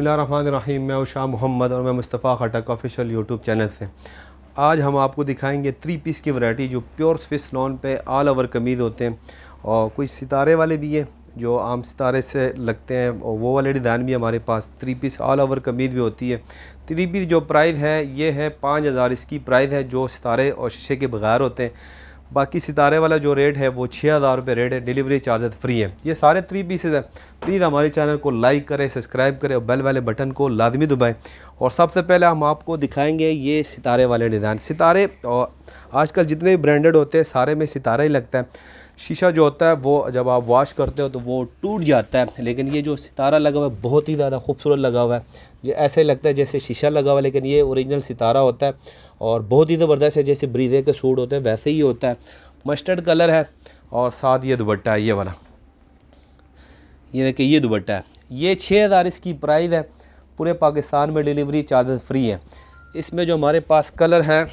बसमीम मैं उषा मोहम्मद और मैं Mustafa Khattak official YouTube channel से आज हम आपको दिखाएंगे थ्री पीस की वैरायटी जो प्योर स्विस लॉन पे ऑल ओवर कमीज़ होते हैं और कोई सितारे वाले भी हैं जो आम सितारे से लगते हैं और वो वाले डिज़ाइन भी हमारे पास थ्री पीस ऑल ओवर कमीज़ भी होती है थ्री पीस जो प्राइस है ये है पाँच हज़ार इसकी प्राइज़ है जो सितारे और शीशे के बगैर होते हैं बाकी सितारे वाला जो रेट है वो छः हज़ार रुपये रेट है डिलीवरी चार्जेस फ्री है ये सारे थ्री पीसेज हैं प्लीज़ हमारे चैनल को लाइक करें सब्सक्राइब करें और बेल वाले बटन को लाजमी दबाएँ और सबसे पहले हम आपको दिखाएंगे ये सितारे वाले डिज़ाइन सितारे और आजकल जितने भी ब्रांडेड होते हैं सारे में सितारा ही लगता है शीशा जो होता है वो जब आप वॉश करते हो तो वो टूट जाता है लेकिन ये जो सितारा लगा हुआ है बहुत ही ज़्यादा खूबसूरत लगा हुआ है जो ऐसे लगता है जैसे शीशा लगा हुआ है लेकिन ये ओरिजिनल सितारा होता है और बहुत ही ज़बरदस्त है जैसे ब्रीदे के सूट होते हैं वैसे ही होता है मस्टर्ड कलर है और साथ ये दुबट्टा है ये वाला ये देखिए ये दुबट्टा है ये छः हज़ार इसकी प्राइस है पूरे पाकिस्तान में डिलीवरी चार्जेस फ्री है इसमें जो हमारे पास कलर हैं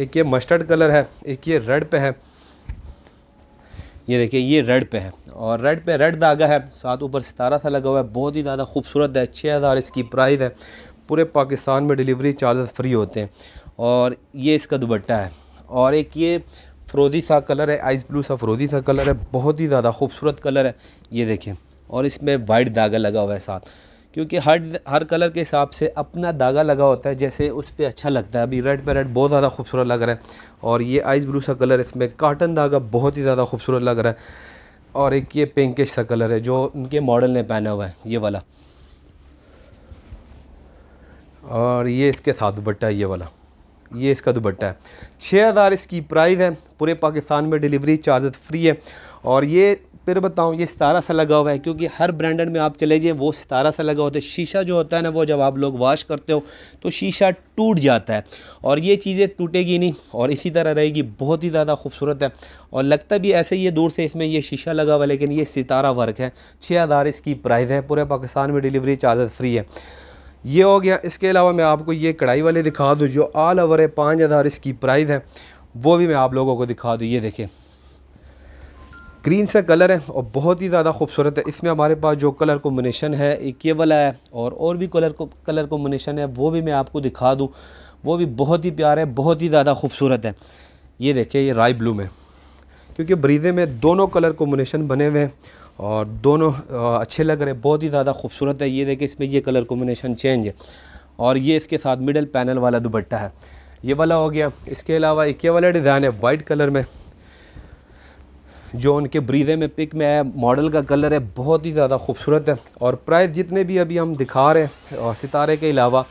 एक ये मस्टर्ड कलर है एक ये रेड पे है ये देखिए ये रेड पे है और रेड पे रेड धागा है साथ ऊपर सितारा सा लगा हुआ है बहुत ही ज़्यादा खूबसूरत है छः हज़ार इसकी प्राइस है पूरे पाकिस्तान में डिलीवरी चार्जेस फ्री होते हैं और ये इसका दुबट्टा है और एक ये फ्रोज़ी सा कलर है आइस ब्लू सा फ्रोज़ी सा कलर है बहुत ही ज़्यादा खूबसूरत कलर है ये देखें और इसमें वाइट धागा लगा हुआ है साथ क्योंकि हर हर कलर के हिसाब से अपना धागा लगा होता है जैसे उस पर अच्छा लगता है अभी रेड पे रेड बहुत ज़्यादा खूबसूरत लग रहा है और ये आइस ब्लू सा कलर इसमें काटन धागा बहुत ही ज़्यादा खूबसूरत लग रहा है और एक ये पिंकिश सा कलर है जो उनके मॉडल ने पहना हुआ है ये वाला और ये इसके साथ दुपट्टा है ये वाला ये इसका दुपट्टा है छः हज़ार इसकी प्राइस है पूरे पाकिस्तान में डिलीवरी चार्जेस फ्री है और ये फिर बताऊँ ये सितारा सा लगा हुआ है क्योंकि हर ब्रांडेड में आप चले जाइए वो सितारा सा लगा होता है शीशा जो होता है ना वो जब आप लोग वाश करते हो तो शीशा टूट जाता है और ये चीज़ें टूटेगी नहीं और इसी तरह रहेगी बहुत ही ज़्यादा खूबसूरत है और लगता भी ऐसे ही है दूर से इसमें ये शीशा लगा हुआ है लेकिन ये सितारा वर्क है छः हज़ार इसकी प्राइस है पूरे पाकिस्तान में डिलीवरी चार्जेस फ्री है ये हो गया इसके अलावा मैं आपको ये कढ़ाई वाले दिखा दूँ जो ऑल ओवर है पाँच हज़ार इसकी प्राइस है वो भी मैं आप लोगों को दिखा दूँ ये देखें ग्रीन सा कलर है और बहुत ही ज़्यादा खूबसूरत है इसमें हमारे पास जो कलर कॉम्बिनेशन है एक ये वाला है और और भी कलर को कलर कॉम्बिनेशन है वो भी मैं आपको दिखा दूँ वो भी बहुत ही प्यारा है बहुत ही ज़्यादा खूबसूरत है ये देखिए ये राय ब्लू में क्योंकि ब्रीजे में दोनों कलर कॉम्बिनेशन बने हुए हैं और दोनों अच्छे लग रहे हैं बहुत ही ज़्यादा खूबसूरत है ये देखिए इसमें ये कलर कॉम्बिनेशन चेंज है और ये इसके साथ मिडल पैनल वाला दुपट्टा है ये वाला हो गया इसके अलावा एक ये वाला डिज़ाइन है वाइट कलर में जो उनके ब्रीदे में पिक में है मॉडल का कलर है बहुत ही ज़्यादा खूबसूरत है और प्राइस जितने भी अभी हम दिखा रहे हैं सितारे के अलावा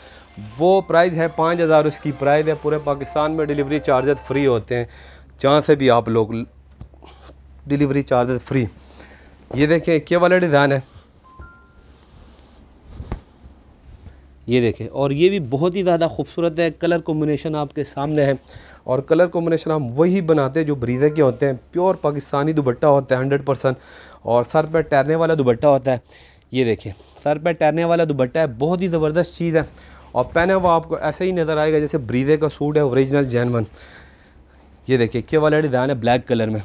वो प्राइस है पाँच हज़ार उसकी प्राइस है पूरे पाकिस्तान में डिलीवरी चार्जेस फ्री होते हैं जहाँ से भी आप लोग डिलीवरी चार्जेस फ्री ये देखें क्या वाला डिज़ाइन है ये देखें और ये भी बहुत ही ज़्यादा खूबसूरत है कलर कॉम्बिनेशन आपके सामने है और कलर कॉम्बिनेशन हम वही बनाते हैं जो ब्रीज़े के होते हैं प्योर पाकिस्तानी दुपट्टा होता है हंड्रेड परसेंट और सर पर तैरने वाला दुबट्टा होता है ये देखें सर पर तैरने वाला दुबट्टा है बहुत ही ज़बरदस्त चीज़ है और पहने हुआ आपको ऐसे ही नज़र आएगा जैसे ब्रीदे का सूट है औरिजिनल जैनवन ये देखिए क्या वाला डिज़ाइन है ब्लैक कलर में ये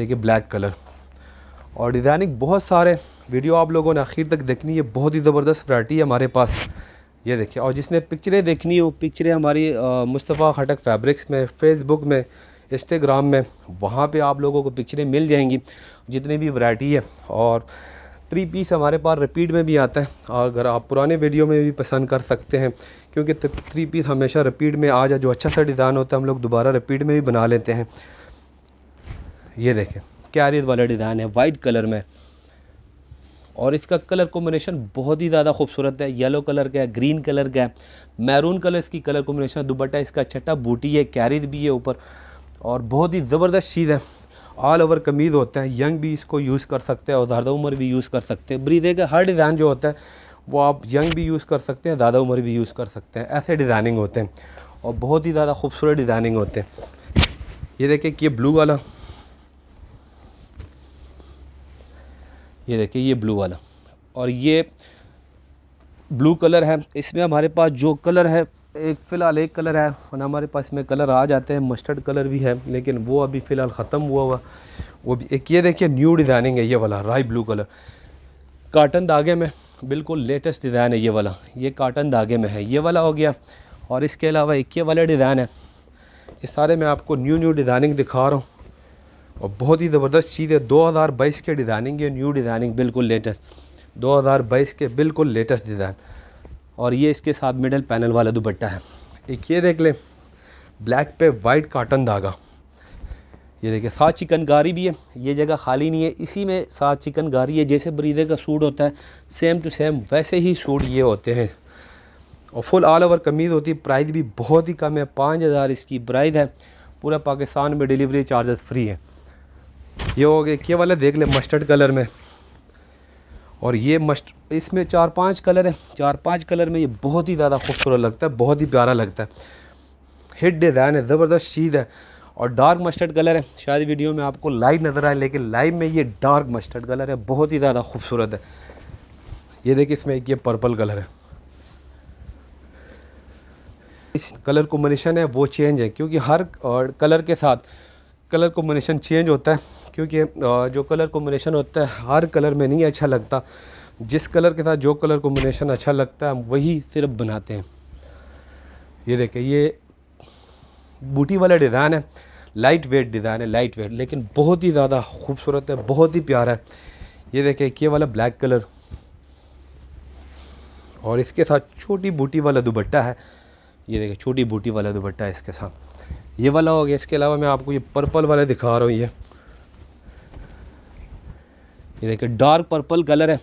देखिए ब्लैक कलर और डिज़ाइनिंग बहुत सारे वीडियो आप लोगों ने आखिर तक देखनी है बहुत ही ज़बरदस्त वैरायटी है हमारे पास ये देखिए और जिसने पिक्चरें देखनी है वो पिक्चरें हमारी मुस्तफ़ा खटक फैब्रिक्स में फेसबुक में इंस्टाग्राम में वहाँ पे आप लोगों को पिक्चरें मिल जाएंगी जितनी भी वैरायटी है और थ्री पीस हमारे पास रिपीट में भी आता है अगर आप पुराने वीडियो में भी पसंद कर सकते हैं क्योंकि थ्री पीस हमेशा रिपीट में आ जाए जो अच्छा सा डिज़ाइन होता है हम लोग दोबारा रिपीट में भी बना लेते हैं ये देखें कैरियर वाला डिज़ाइन है वाइट कलर में और इसका कलर कॉम्बिनेशन बहुत ही ज़्यादा खूबसूरत है येलो कलर का है ग्रीन कलर का है मैरून कलर इसकी कलर कॉम्बिनेशन है दुपट्टा इसका छट्टा बूटी है कैरिज भी है ऊपर और बहुत ही ज़बरदस्त चीज़ है ऑल ओवर कमीज़ होते हैं यंग भी इसको यूज़ कर सकते हैं और ज़्यादा उम्र भी यूज़ कर सकते हैं ब्रीदे का हर डिज़ाइन जो होता है वो आप यंग भी यूज़ कर सकते हैं ज़्यादा उम्र भी यूज़ कर सकते हैं ऐसे डिज़ाइनिंग होते हैं और बहुत ही ज़्यादा खूबसूरत डिज़ाइनिंग होते हैं ये देखें कि ये ब्लू वाला ये देखिए ये ब्लू वाला और ये ब्लू कलर है इसमें हमारे पास जो कलर है एक फ़िलहाल एक कलर है और हमारे पास में कलर आ जाते हैं मस्टर्ड कलर भी है लेकिन वो अभी फ़िलहाल ख़त्म हुआ हुआ वो भी एक ये देखिए न्यू डिज़ाइनिंग है ये वाला राई ब्लू कलर काटन धागे में बिल्कुल लेटेस्ट डिज़ाइन है ये वाला ये काटन धागे में है ये वाला हो गया और इसके अलावा एक ये वाला डिज़ाइन है ये सारे मैं आपको न्यू न्यू डिज़ाइनिंग दिखा रहा हूँ और बहुत ही ज़बरदस्त चीज़ है 2022 के डिज़ाइनिंग ये न्यू डिज़ाइनिंग बिल्कुल लेटेस्ट 2022 के बिल्कुल लेटेस्ट डिज़ाइन और ये इसके साथ मिडल पैनल वाला दुपट्टा है एक ये देख लें ब्लैक पे वाइट काटन धागा ये देखिए चिकन चिकनकारी भी है ये जगह खाली नहीं है इसी में चिकन चिकनकारी है जैसे बरीदे का सूट होता है सेम टू सेम वैसे ही सूट ये होते हैं और फुल ऑल ओवर कमीज़ होती है प्राइस भी बहुत ही कम है पाँच हज़ार इसकी प्राइस है पूरा पाकिस्तान में डिलीवरी चार्जेस फ्री है ये हो गए ये वाला देख ले मस्टर्ड कलर में और ये मस्ट इसमें चार पांच कलर है चार पांच कलर में ये बहुत ही ज़्यादा खूबसूरत लगता है बहुत ही प्यारा लगता है हिट डिज़ाइन है ज़बरदस्त चीज़ है और डार्क मस्टर्ड कलर है शायद वीडियो में आपको लाइव नज़र आए लेकिन लाइव में ये डार्क मस्टर्ड कलर है बहुत ही ज़्यादा खूबसूरत है ये देखिए इसमें एक ये पर्पल कलर है इस कलर कॉम्बिनेशन है वो चेंज है क्योंकि हर और कलर के साथ कलर कॉम्बिनेशन चेंज होता है क्योंकि जो कलर कॉम्बिनेशन होता है हर कलर में नहीं अच्छा लगता जिस कलर के साथ जो कलर कॉम्बिनेशन अच्छा लगता है हम वही सिर्फ बनाते हैं ये देखें ये बूटी वाला डिज़ाइन है लाइट वेट डिज़ाइन है लाइट वेट लेकिन बहुत ही ज़्यादा खूबसूरत है बहुत ही प्यारा है ये देखें ये वाला ब्लैक कलर और इसके साथ छोटी बूटी वाला दुबट्टा है ये देखें छोटी बूटी वाला दुबट्टा है इसके साथ ये वाला हो गया इसके अलावा मैं आपको ये पर्पल वाला दिखा रहा हूँ ये ये देखिए डार्क पर्पल कलर है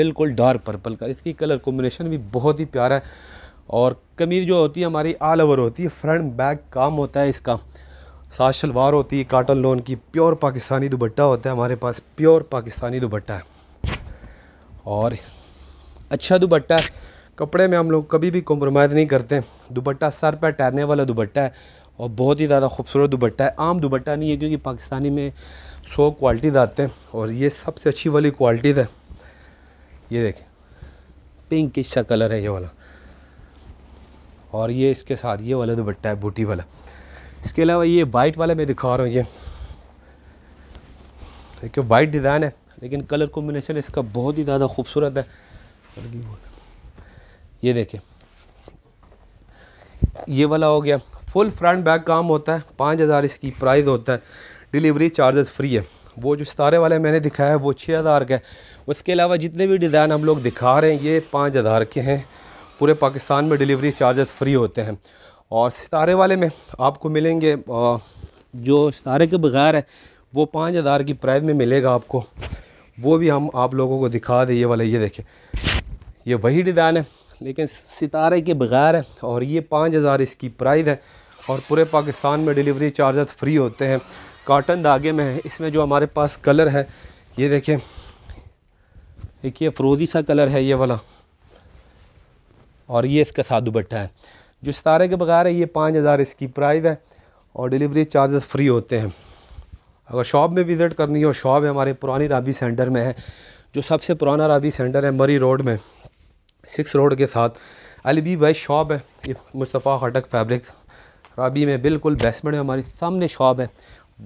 बिल्कुल डार्क पर्पल का इसकी कलर कॉम्बिनेशन भी बहुत ही प्यारा है और कमीज़ जो होती है हमारी ऑल ओवर होती है फ्रंट बैक काम होता है इसका साथ शलवार होती है काटन लोन की प्योर पाकिस्तानी दुबट्टा होता है हमारे पास प्योर पाकिस्तानी दुपट्टा है और अच्छा दुबट्टा है कपड़े में हम लोग कभी भी कॉम्प्रोमाइज़ नहीं करते दुपट्टा सर पर टहरने वाला दुपट्टा है और बहुत ही ज़्यादा खूबसूरत दुबट्टा है आम दुबट्टा नहीं है क्योंकि पाकिस्तानी में सौ क्वालिटीज़ आते हैं और ये सबसे अच्छी वाली क्वालिटीज़ है ये देखें पिंक सा कलर है ये वाला और ये इसके साथ ये वाला दुबट्टा है बूटी वाला इसके अलावा ये वाइट वाला मैं दिखा रहा हूँ ये देखिए वाइट डिज़ाइन है लेकिन कलर कॉम्बिनेशन इसका बहुत ही ज़्यादा खूबसूरत है ये देखें ये वाला हो गया फुल फ्रंट बैक काम होता है पाँच हज़ार इसकी प्राइस होता है डिलीवरी चार्जेस फ्री है वो जो सितारे वाले मैंने दिखाया है वो छः हज़ार का है उसके अलावा जितने भी डिज़ाइन हम लोग दिखा रहे हैं ये पाँच हज़ार के हैं पूरे पाकिस्तान में डिलीवरी चार्जेस फ्री होते हैं और सितारे वाले में आपको मिलेंगे जो सितारे के बगैर है वो पाँच हज़ार की प्राइस में मिलेगा आपको वो भी हम आप लोगों को दिखा दें ये वाला ये देखें ये वही डिज़ाइन है लेकिन सितारे के बगैर है और ये पाँच हज़ार इसकी प्राइस है और पूरे पाकिस्तान में डिलीवरी चार्जेस फ्री होते हैं काटन धागे में है इसमें जो हमारे पास कलर है ये देखें एक ये फ्रोज़ी सा कलर है ये वाला और ये इसका साधु बट्टा है जो सितारे के बगैर है ये पाँच हज़ार इसकी प्राइस है और डिलीवरी चार्जेस फ्री होते हैं अगर शॉप में विज़िट करनी हो शॉप है हमारे पुरानी राबी सेंटर में है जो सबसे पुराना राबी सेंटर है मरी रोड में सिक्स रोड के साथ अलबी भाई शॉप है ये मुस्तफ़ा खटक फैब्रिक्स राबी में बिल्कुल बेसमेंट में हमारी सामने शॉप है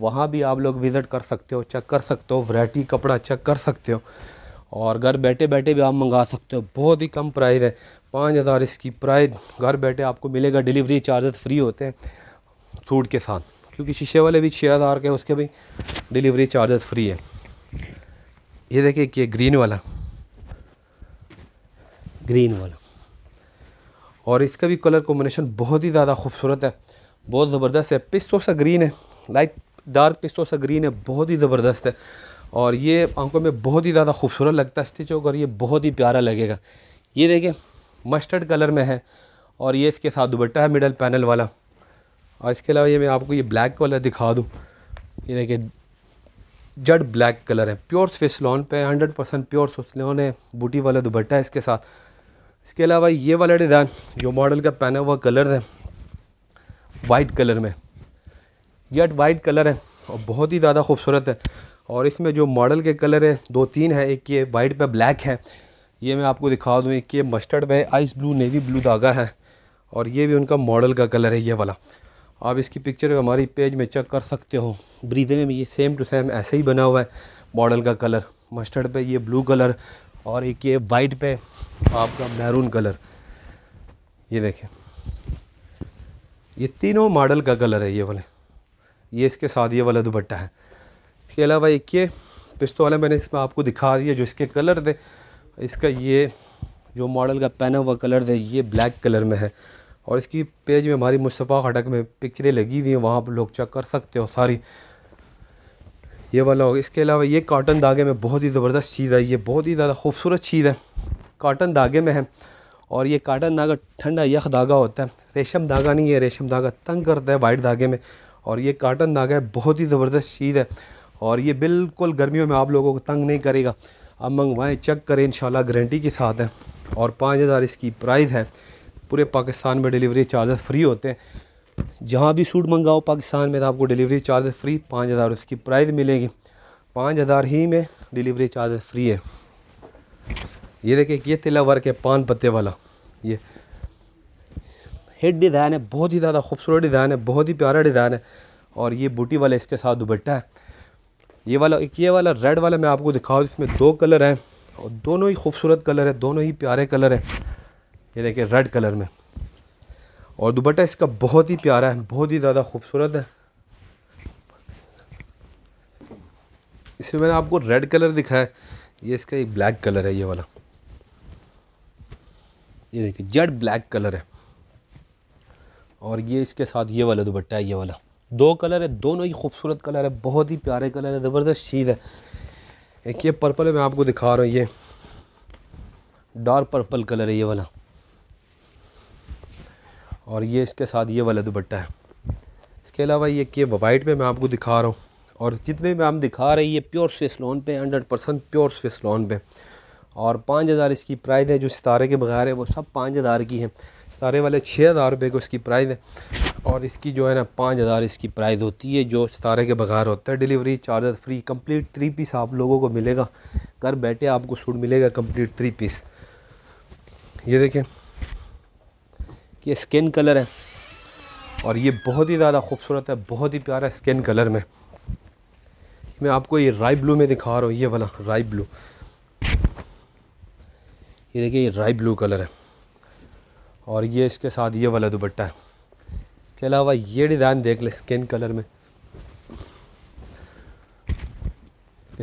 वहाँ भी आप लोग विज़िट कर सकते हो चेक कर सकते हो वैरायटी कपड़ा चेक कर सकते हो और घर बैठे बैठे भी आप मंगा सकते हो बहुत ही कम प्राइस है पाँच हज़ार इसकी प्राइस घर बैठे आपको मिलेगा डिलीवरी चार्जेस फ्री होते हैं सूट के साथ क्योंकि शीशे वाले भी छः हज़ार के उसके भी डिलीवरी चार्जेस फ्री है ये देखिए कि ग्रीन वाला ग्रीन वाला और इसका भी कलर कॉम्बिनेशन बहुत ही ज़्यादा खूबसूरत है बहुत ज़बरदस्त है पिस्तों सा ग्रीन है लाइट डार्क पिस्तों सा ग्रीन है बहुत ही ज़बरदस्त है और ये आंखों में बहुत ही ज़्यादा खूबसूरत लगता है स्टिच होकर ये बहुत ही प्यारा लगेगा ये देखें मस्टर्ड कलर में है और ये इसके साथ दुबट्टा है मिडल पैनल वाला और इसके अलावा ये मैं आपको ये ब्लैक कलर दिखा दूँ ये देखिए जड ब्लैक कलर है प्योर स्विस लॉन पे hundred percent pure Swiss lawn है बूटी वाला दुबट्टा है इसके साथ इसके अलावा ये वाला डिज़ाइन जो मॉडल का पहना हुआ कलर है वाइट कलर में जट वाइट कलर है और बहुत ही ज़्यादा खूबसूरत है और इसमें जो मॉडल के कलर हैं दो तीन है एक ये वाइट पे ब्लैक है ये मैं आपको दिखा दूँ एक ये मस्टर्ड पे आइस ब्लू नेवी ब्लू धागा है और ये भी उनका मॉडल का कलर है ये वाला आप इसकी पिक्चर हमारी पेज में चेक कर सकते हो ब्रीदे में ये सेम टू सेम ऐसे ही बना हुआ है मॉडल का कलर मस्टर्ड पे ये ब्लू कलर और एक ये वाइट पे आपका मैरून कलर ये देखें ये तीनों मॉडल का कलर है ये वाले ये इसके साथ ये वाला दुपट्टा है इसके अलावा एक ये पिस्तौल वाला मैंने इसमें आपको दिखा दिया जो इसके कलर थे इसका ये जो मॉडल का पहना हुआ कलर थे ये ब्लैक कलर में है और इसकी पेज में हमारी मुस्तफ़ा खटक में पिक्चरें लगी हुई हैं वहाँ पर लोग चेक कर सकते हो सारी ये वाला होगा इसके अलावा ये काटन धागे में बहुत ही ज़बरदस्त चीज़ है ये बहुत ही ज़्यादा खूबसूरत चीज़ है काटन धागे में है और ये काटन धागा ठंडा यख धागा होता है रेशम धागा नहीं है रेशम धागा तंग करता है वाइट धागे में और ये काटन धागा है बहुत ही ज़बरदस्त चीज़ है और ये बिल्कुल गर्मियों में आप लोगों को तंग नहीं करेगा आप मंगवाएँ चेक करें इन गारंटी के साथ है और पाँच हज़ार इसकी प्राइस है पूरे पाकिस्तान में डिलीवरी चार्जेस फ्री होते हैं जहाँ भी सूट मंगाओ पाकिस्तान में तो आपको डिलीवरी चार्ज फ्री पाँच हज़ार उसकी प्राइस मिलेगी पाँच हज़ार ही में डिलीवरी चार्ज फ्री है ये देखिए ये तिला वर्क है पान पत्ते वाला ये हेड डिज़ाइन है बहुत ही ज़्यादा खूबसूरत डिज़ाइन है बहुत ही प्यारा डिज़ाइन है और ये बूटी वाला इसके साथ दुबट्टा है ये वाला एक ये वाला रेड वाला मैं आपको दिखाऊँ इसमें दो कलर हैं और दोनों ही खूबसूरत कलर है दोनों ही प्यारे कलर हैं ये देखिए रेड कलर में और दुपट्टा इसका बहुत ही प्यारा है बहुत ही ज़्यादा खूबसूरत है इसमें मैंने आपको रेड कलर दिखाया है ये इसका एक ब्लैक कलर है ये वाला ये देखिए जेड ब्लैक कलर है और ये इसके साथ ये वाला दुपट्टा है ये वाला दो कलर है दोनों ही खूबसूरत कलर है बहुत ही प्यारे कलर है ज़बरदस्त चीज़ है एक ये पर्पल है मैं आपको दिखा रहा हूँ ये डार्क पर्पल कलर है ये वाला और ये इसके साथ ये वाला दुपट्टा है इसके अलावा ये कि वाइट में मैं आपको दिखा रहा हूँ और जितने मैं आप दिखा रहे हैं ये प्योर स्विस लोन पे hundred percent pure Swiss lawn पे और पाँच हज़ार इसकी प्राइस है जो सितारे के बगैर है वो सब पाँच हज़ार की है सितारे वाले छः हज़ार रुपये को इसकी प्राइस है और इसकी जो है ना पाँच हज़ार इसकी प्राइस होती है जो सितारे के बगैर होता है delivery charges free complete three piece आप लोगों को मिलेगा घर बैठे आपको सूट मिलेगा कंप्लीट थ्री पीस ये देखें कि ये स्किन कलर है और ये बहुत ही ज़्यादा खूबसूरत है बहुत ही प्यारा स्किन कलर में मैं आपको ये राई ब्लू में दिखा रहा हूँ ये वाला राई ब्लू ये देखिए ये राई ब्लू कलर है और ये इसके साथ ये वाला दुपट्टा है इसके अलावा ये डिज़ाइन देख लें स्किन कलर में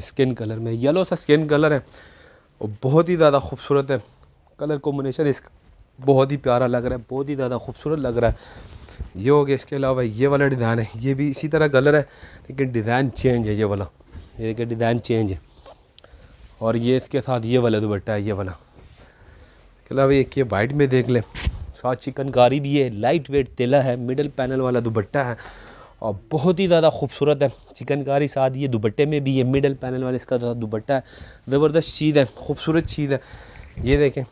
स्किन कलर में येलो सा स्किन कलर है और बहुत ही ज़्यादा खूबसूरत है कलर कॉम्बिनेशन इसका बहुत ही प्यारा लग रहा है बहुत ही ज़्यादा खूबसूरत लग रहा है ये हो गया इसके अलावा ये वाला डिज़ाइन है ये भी इसी तरह कलर है लेकिन डिज़ाइन चेंज है ये वाला ये देखिए डिज़ाइन चेंज है और ये इसके साथ ये वाला दुपट्टा है ये वाला इसके अलावा एक ये वाइट में देख लें साथ चिकनकारी भी है लाइट वेट तेला है मिडल पैनल वाला दुपट्टा है और बहुत ही ज़्यादा खूबसूरत है चिकनकारी साथ ये दुपट्टे में भी है मिडल पैनल वाला इसका दुपट्टा है ज़बरदस्त चीज़ है खूबसूरत चीज़ है ये देखें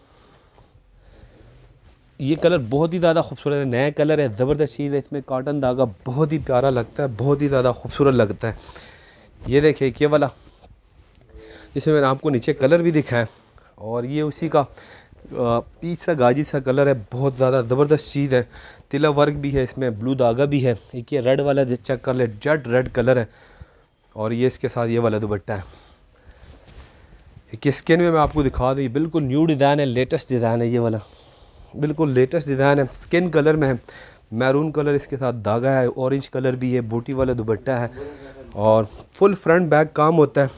ये कलर बहुत ही ज़्यादा खूबसूरत है नया कलर है ज़बरदस्त चीज़ है इसमें कॉटन धागा बहुत ही प्यारा लगता है बहुत ही ज़्यादा खूबसूरत लगता है ये देखिए ये वाला इसमें मैंने आपको नीचे कलर भी दिखाया और ये उसी का पीच सा गाजी सा कलर है बहुत ज़्यादा ज़बरदस्त चीज़ है तिला वर्क भी है इसमें ब्लू धागा भी है एक ये रेड वाला चेक कर ले जट रेड कलर है और ये इसके साथ ये वाला दुपट्टा है एक स्किन में मैं आपको दिखा दूँ बिल्कुल न्यू डिज़ाइन है लेटेस्ट डिज़ाइन है ये वाला बिल्कुल लेटेस्ट डिज़ाइन है स्किन कलर में है मैरून कलर इसके साथ धागा है ऑरेंज कलर भी है बूटी वाला दुबट्टा है और फुल फ्रंट बैक काम होता है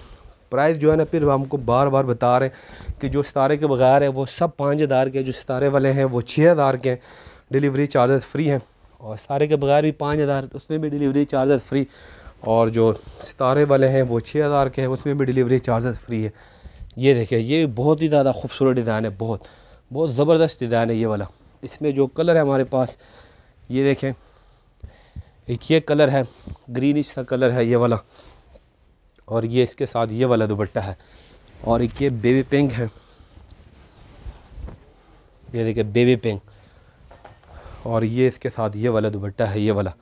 प्राइस जो है ना फिर हमको बार बार बता रहे हैं कि जो सितारे के बगैर है वो सब पाँच हज़ार के जो सितारे वाले हैं वो छः हज़ार के हैं डिलीवरी चार्जेस फ्री हैं और सितारे के बगैर भी पाँच हज़ार उसमें भी डिलीवरी चार्जेस फ्री और जो सितारे वाले हैं वो छः हज़ार के हैं उसमें भी डिलीवरी चार्जेस फ्री है ये देखिए ये बहुत ही ज़्यादा खूबसूरत डिज़ाइन है बहुत बहुत ज़बरदस्त डिज़ाइन है ये वाला इसमें जो कलर है हमारे पास ये देखें एक ये कलर है ग्रीनिश सा कलर है ये वाला और ये इसके साथ ये वाला दुपट्टा है और एक ये बेबी पिंक है ये देखिए बेबी पिंक और ये इसके साथ ये वाला दुपट्टा है ये वाला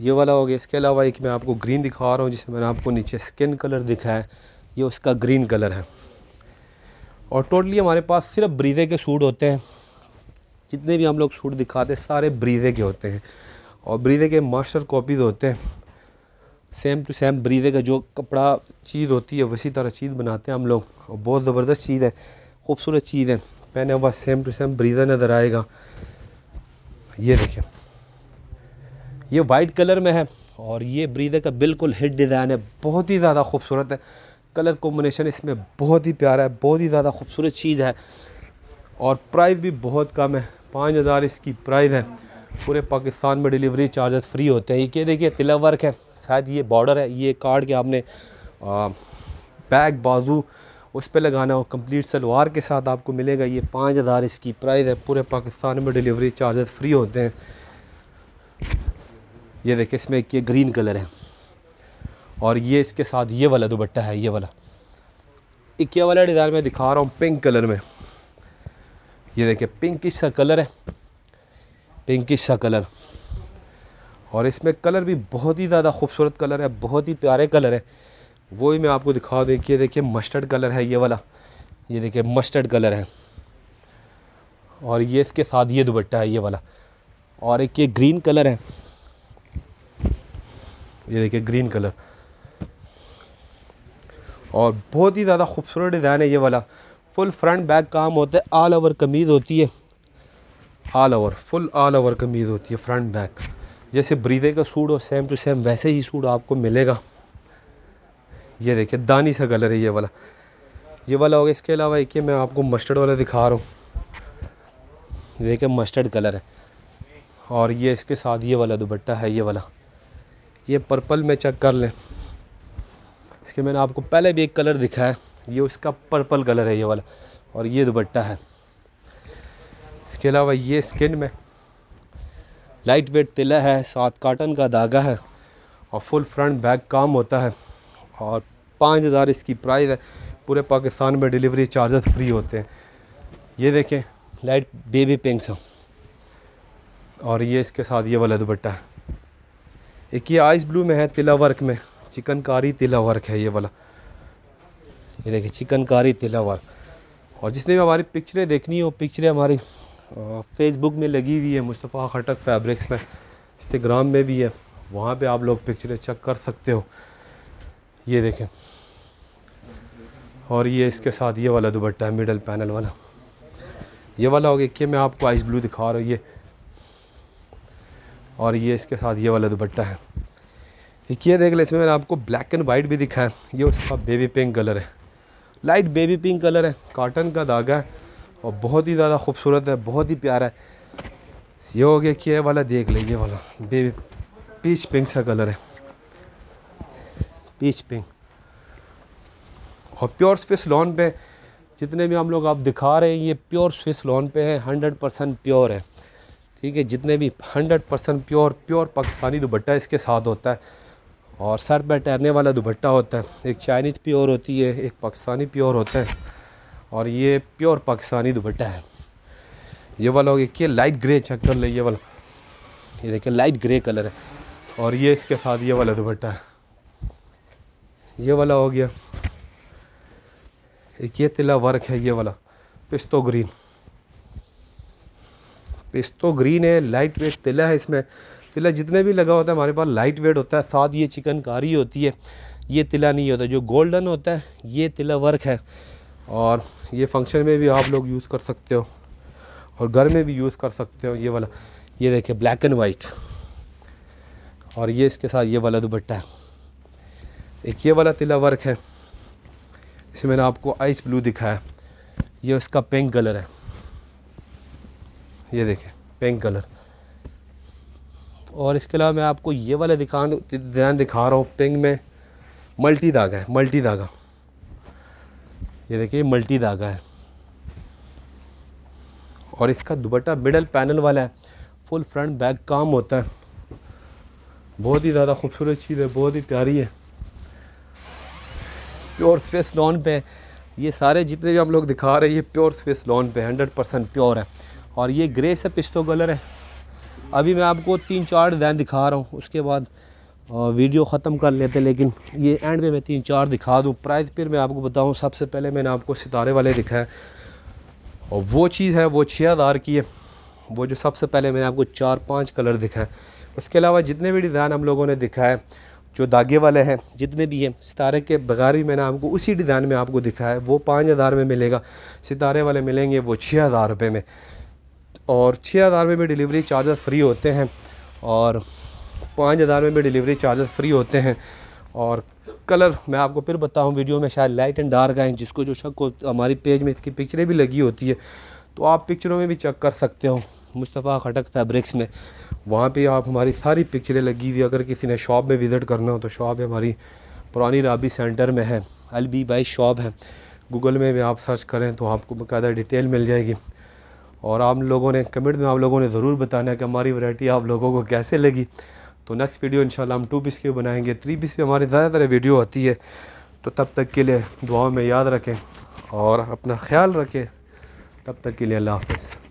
ये वाला हो गया इसके अलावा एक मैं आपको ग्रीन दिखा रहा हूँ जिसमें मैंने आपको नीचे स्किन कलर दिखा है ये उसका ग्रीन कलर है और टोटली हमारे पास सिर्फ ब्रीजे के सूट होते हैं जितने भी हम लोग सूट दिखाते हैं सारे ब्रीजे के होते हैं और ब्रीजे के मास्टर कॉपीज़ होते हैं सेम टू सेम ब्रीजे का जो कपड़ा चीज़ होती है वैसी तरह चीज़ बनाते हैं हम लोग और बहुत ज़बरदस्त चीज़ है खूबसूरत चीज़ है पहने हुआ सेम टू सेम ब्रीजा नज़र आएगा ये देखिए ये वाइट कलर में है और ये ब्रीदे का बिल्कुल हिट डिज़ाइन है बहुत ही ज़्यादा खूबसूरत है कलर कॉम्बिनेशन इसमें बहुत ही प्यारा है बहुत ही ज़्यादा खूबसूरत चीज़ है और प्राइस भी बहुत कम है पाँच हज़ार इसकी प्राइस है पूरे पाकिस्तान में डिलीवरी चार्जेस फ्री होते हैं ये देखिए तिला वर्क है शायद ये बॉर्डर है ये कार्ड के आपने बैग बाजू उस पर लगाना हो कंप्लीट सलवार के साथ आपको मिलेगा ये पाँच हज़ार इसकी प्राइस है पूरे पाकिस्तान में डिलीवरी चार्जेस फ्री होते हैं ये देखिए इसमें एक ये ग्रीन कलर है और ये इसके साथ ये वाला दुपट्टा है ये वाला इक्या वाला डिज़ाइन मैं दिखा रहा हूँ पिंक कलर में ये देखिए पिंक सा कलर है पिंक सा कलर और इसमें कलर भी बहुत ही ज़्यादा खूबसूरत कलर है बहुत ही प्यारे कलर है वो ही मैं आपको दिखा देखिए देखिए मस्टर्ड कलर है ये वाला ये देखिए मस्टर्ड कलर है और ये इसके साथ ये दुपट्टा है ये वाला और एक ये ग्रीन कलर है ये देखिए ग्रीन कलर और बहुत ही ज़्यादा खूबसूरत डिज़ाइन है ये वाला फुल फ्रंट बैक काम होता है ऑल ओवर कमीज़ होती है all over full all over कमीज़ होती है फ्रंट बैक जैसे ब्रीदे का सूट हो सेम टू सेम वैसे ही सूट आपको मिलेगा ये देखिए दानी सा कलर है ये वाला ये वाला होगा इसके अलावा एक मैं आपको मस्टर्ड वाला दिखा रहा हूँ देखिए मस्टर्ड कलर है और ये इसके साथ ये वाला दुपट्टा है ये वाला ये पर्पल में चेक कर लें इसके मैंने आपको पहले भी एक कलर दिखाया है ये उसका पर्पल कलर है ये वाला और ये दुपट्टा है इसके अलावा ये स्किन में लाइट वेट तिला है सात काटन का धागा है और फुल फ्रंट बैक काम होता है और पाँच हज़ार इसकी प्राइस है पूरे पाकिस्तान में डिलीवरी चार्जेस फ्री होते हैं ये देखें लाइट बेबी पिंक सा और ये इसके साथ ये वाला दुपट्टा है एक ये आइस ब्लू में है तिला वर्क में चिकनकारी तिला वर्क है ये वाला ये देखिए चिकनकारी तिला वर्क और जिसने भी हमारी पिक्चरें देखनी हो पिक्चरें हमारी फेसबुक में लगी हुई है मुस्तफ़ा खटक फैब्रिक्स में इंस्टाग्राम में भी है वहाँ पे आप लोग पिक्चरें चेक कर सकते हो ये देखें और ये इसके साथ ये वाला दुबट्टा है मिडल पैनल वाला ये वाला हो गया कि मैं आपको आइस ब्लू दिखा रहा हूँ ये और ये इसके साथ ये वाला दुबट्टा है ये देख ले इसमें मैंने आपको ब्लैक एंड वाइट भी दिखा है ये उसका बेबी पिंक कलर है लाइट बेबी पिंक कलर है कॉटन का धागा है और बहुत ही ज़्यादा खूबसूरत है बहुत ही प्यारा है ये हो गया कि वाला देख ले ये वाला बेबी पीच पिंक सा कलर है पीच पिंक और प्योर स्विस लॉन पे जितने भी हम लोग आप दिखा रहे हैं ये प्योर स्विस लॉन पे है हंड्रेड परसेंट प्योर है ठीक है जितने भी hundred percent pure pure Pakistani dupatta इसके साथ होता है और सर पर टहरने वाला दुपट्टा होता है एक चाइनीज़ प्योर होती है एक पाकिस्तानी प्योर होता है और ये प्योर पाकिस्तानी दुपट्टा है ये वाला हो गया लाइट ग्रे चेक कर ले ये वाला ये देखिए लाइट ग्रे कलर है और ये इसके साथ ये वाला दुपट्टा है ये वाला हो गया एक ये तिला वर्क है ये वाला पिस्तो ग्रीन पिस्तो ग्रीन है लाइट वेट तिला है इसमें तिला जितने भी लगा होता है हमारे पास लाइट वेट होता है साथ ये चिकनकारी होती है ये तिला नहीं होता जो गोल्डन होता है ये तिला वर्क है और ये फंक्शन में भी आप लोग यूज़ कर सकते हो और घर में भी यूज़ कर सकते हो ये वाला ये देखिए ब्लैक एंड वाइट और ये इसके साथ ये वाला दुपट्टा है एक ये वाला तिला वर्क है इसमें मैंने आपको आइस ब्लू दिखाया ये उसका पिंक कलर है ये देखें पिंक कलर और इसके अलावा मैं आपको ये वाला दिखा डिजाइन दिखा रहा हूँ पिंग में मल्टी धागा है मल्टी धागा ये देखिए मल्टी धागा है और इसका दुपट्टा मिडल पैनल वाला है फुल फ्रंट बैक काम होता है बहुत ही ज़्यादा खूबसूरत चीज़ है बहुत ही प्यारी है प्योर स्पेस लॉन पे ये सारे जितने भी हम लोग दिखा रहे हैं ये प्योर स्पेस लॉन पे हंड्रेड परसेंट प्योर है और ये ग्रे से पिस्तो कलर है अभी मैं आपको तीन चार डिज़ाइन दिखा रहा हूँ उसके बाद वीडियो ख़त्म कर लेते लेकिन ये एंड में मैं तीन चार दिखा दूँ प्राइस फिर मैं आपको बताऊँ सबसे पहले मैंने आपको सितारे वाले दिखाए और वो चीज़ है वो छः हज़ार की है वो जो सबसे पहले मैंने आपको चार पाँच कलर दिखाए उसके अलावा जितने भी डिज़ाइन हम लोगों ने दिखाए जो धागे वाले हैं जितने भी हैं सितारे के बगैर भी मैंने आपको उसी डिज़ाइन में आपको दिखा है वो पाँच हज़ार में मिलेगा सितारे वाले मिलेंगे वो छः हज़ार रुपये में और छः हज़ार में भी डिलीवरी चार्जेस फ्री होते हैं और पाँच हज़ार में भी डिलीवरी चार्जेस फ्री होते हैं और कलर मैं आपको फिर बताऊँ वीडियो में शायद लाइट एंड डार्क आए जिसको जो शक हो हमारी पेज में इसकी पिक्चरें भी लगी होती है तो आप पिक्चरों में भी चेक कर सकते हो मुस्तफ़ा खटक फैब्रिक्स में वहाँ पे आप हमारी सारी पिक्चरें लगी हुई अगर किसी ने शॉप में विज़िट करना हो तो शॉप हमारी पुरानी राबी सेंटर में है अलबी बाई शॉप है गूगल में भी आप सर्च करें तो आपको बकायदा डिटेल मिल जाएगी और आप लोगों ने कमेंट में आप लोगों ने ज़रूर बताना है कि हमारी वैरायटी आप लोगों को कैसे लगी तो नेक्स्ट वीडियो इन हम टू पीस की बनाएंगे थ्री पीस पे हमारी ज़्यादातर वीडियो आती है तो तब तक के लिए दुआओं में याद रखें और अपना ख्याल रखें तब तक के लिए अल्लाह हाफ़